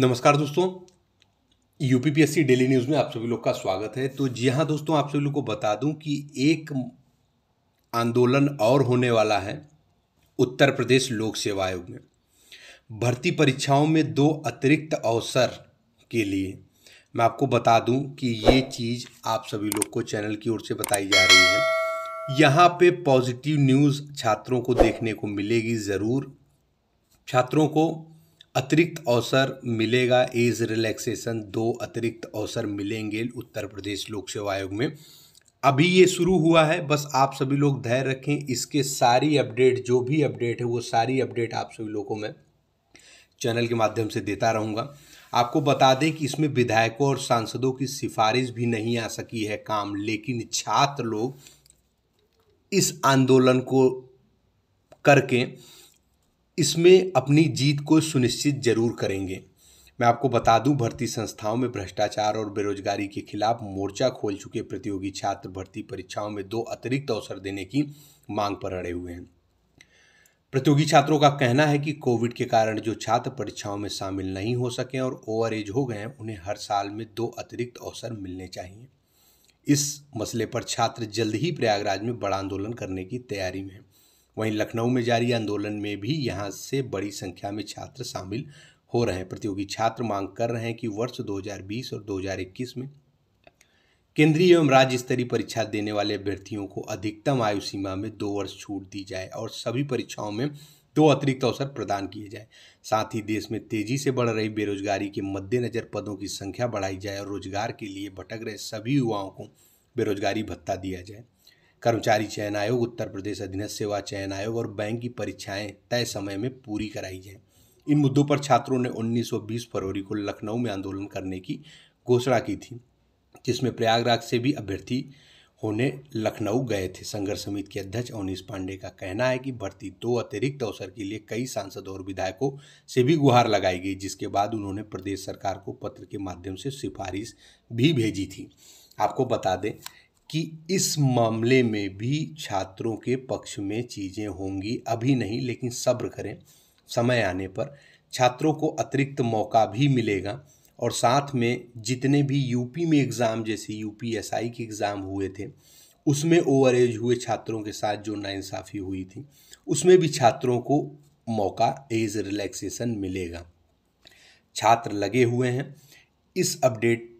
नमस्कार दोस्तों UPPSC daily news में आप सभी लोग का स्वागत है तो जी हाँ दोस्तों आप सभी लोग को बता दूं कि एक आंदोलन और होने वाला है उत्तर प्रदेश लोक सेवा आयोग में भर्ती परीक्षाओं में दो अतिरिक्त अवसर के लिए मैं आपको बता दूं कि ये चीज़ आप सभी लोग को चैनल की ओर से बताई जा रही है यहाँ पे पॉजिटिव न्यूज़ छात्रों को देखने को मिलेगी ज़रूर छात्रों को अतिरिक्त अवसर मिलेगा एज रिलैक्सेशन दो अतिरिक्त अवसर मिलेंगे उत्तर प्रदेश लोक सेवा आयोग में अभी ये शुरू हुआ है बस आप सभी लोग धैर्य रखें इसके सारी अपडेट जो भी अपडेट है वो सारी अपडेट आप सभी लोगों को मैं चैनल के माध्यम से देता रहूँगा आपको बता दें कि इसमें विधायकों और सांसदों की सिफारिश भी नहीं आ सकी है काम लेकिन छात्र लोग इस आंदोलन को करके इसमें अपनी जीत को सुनिश्चित जरूर करेंगे मैं आपको बता दूं भर्ती संस्थाओं में भ्रष्टाचार और बेरोजगारी के खिलाफ मोर्चा खोल चुके प्रतियोगी छात्र भर्ती परीक्षाओं में दो अतिरिक्त अवसर देने की मांग पर अड़े हुए हैं प्रतियोगी छात्रों का कहना है कि कोविड के कारण जो छात्र परीक्षाओं में शामिल नहीं हो सके और ओवर एज हो गए हैं उन्हें हर साल में दो अतिरिक्त अवसर मिलने चाहिए इस मसले पर छात्र जल्द ही प्रयागराज में बड़ा आंदोलन करने की तैयारी में हैं वहीं लखनऊ में जारी आंदोलन में भी यहां से बड़ी संख्या में छात्र शामिल हो रहे हैं प्रतियोगी छात्र मांग कर रहे हैं कि वर्ष 2020 और 2021 में केंद्रीय एवं राज्य स्तरीय परीक्षा देने वाले अभ्यर्थियों को अधिकतम आयु सीमा में दो वर्ष छूट दी जाए और सभी परीक्षाओं में दो अतिरिक्त अवसर प्रदान किए जाए साथ ही देश में तेजी से बढ़ रही बेरोजगारी के मद्देनजर पदों की संख्या बढ़ाई जाए और रोजगार के लिए भटक रहे सभी युवाओं को बेरोजगारी भत्ता दिया जाए कर्मचारी चयन आयोग उत्तर प्रदेश अधीनस्थ सेवा चयन आयोग और बैंक की परीक्षाएं तय समय में पूरी कराई जाएं इन मुद्दों पर छात्रों ने 1920 फरवरी को लखनऊ में आंदोलन करने की घोषणा की थी जिसमें प्रयागराज से भी अभ्यर्थी होने लखनऊ गए थे संघर्ष समिति के अध्यक्ष अवनीश पांडे का कहना है कि भर्ती दो अतिरिक्त अवसर के लिए कई सांसद और विधायकों से भी गुहार लगाई गई जिसके बाद उन्होंने प्रदेश सरकार को पत्र के माध्यम से सिफारिश भी भेजी थी आपको बता दें कि इस मामले में भी छात्रों के पक्ष में चीज़ें होंगी अभी नहीं लेकिन सब्र करें समय आने पर छात्रों को अतिरिक्त मौका भी मिलेगा और साथ में जितने भी यूपी में एग्ज़ाम जैसे यूपी एसआई के एग्ज़ाम हुए थे उसमें ओवर एज हुए छात्रों के साथ जो नाइंसाफ़ी हुई थी उसमें भी छात्रों को मौका एज रिलैक्सेशन मिलेगा छात्र लगे हुए हैं इस अपडेट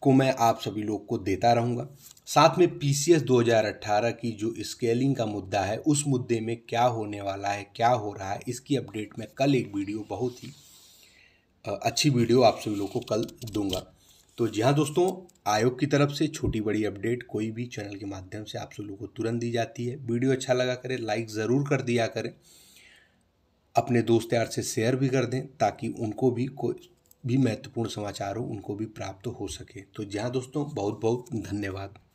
को मैं आप सभी लोग को देता रहूँगा साथ में पी सी एस दो हज़ार अट्ठारह की जो स्केलिंग का मुद्दा है उस मुद्दे में क्या होने वाला है क्या हो रहा है इसकी अपडेट मैं कल एक वीडियो बहुत ही अच्छी वीडियो आप सभी लोग को कल दूंगा तो जी हाँ दोस्तों आयोग की तरफ से छोटी बड़ी अपडेट कोई भी चैनल के माध्यम से आप सब लोगों को तुरंत दी जाती है वीडियो अच्छा लगा करें लाइक ज़रूर कर दिया करें अपने दोस्त यार से शेयर भी कर दें ताकि उनको भी कोई भी महत्वपूर्ण समाचार हो उनको भी प्राप्त हो सके तो जहाँ दोस्तों बहुत बहुत धन्यवाद